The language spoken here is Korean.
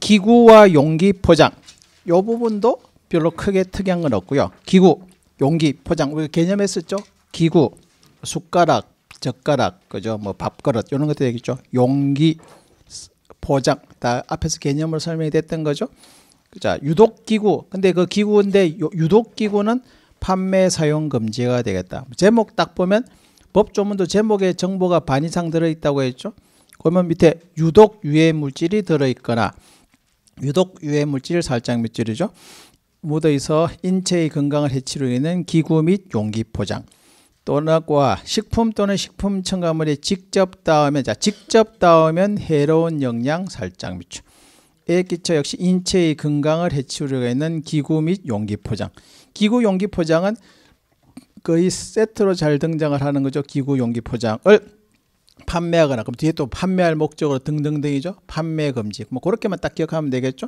기구와 용기 포장 요 부분도 별로 크게 특이한 건 없고요. 기구, 용기, 포장 우리 개념했었죠 기구, 숟가락, 젓가락, 그죠? 뭐 밥그릇 이런 것들 되겠죠 용기, 포장 다 앞에서 개념을 설명이 됐던 거죠. 자, 유독 기구. 근데 그 기구인데 유독 기구는 판매 사용 금지가 되겠다. 제목 딱 보면 법 조문도 제목에 정보가 반 이상 들어 있다고 했죠. 그러면 밑에 유독 유해 물질이 들어있거나 유독 유해 물질 살짝 물질이죠. 묻어있어 인체의 건강을 해치려 있는 기구 및 용기 포장 또는 식품 또는 식품 첨가물에 직접 닿으면 자 직접 닿으면 해로운 영양 살짝 미축 에 끼쳐 역시 인체의 건강을 해치우려 있는 기구 및 용기 포장 기구 용기 포장은 거의 세트로 잘 등장을 하는 거죠 기구 용기 포장을 판매하거나 그럼 뒤에 또 판매할 목적으로 등등등이죠. 판매 금지. 뭐 그렇게만 딱 기억하면 되겠죠.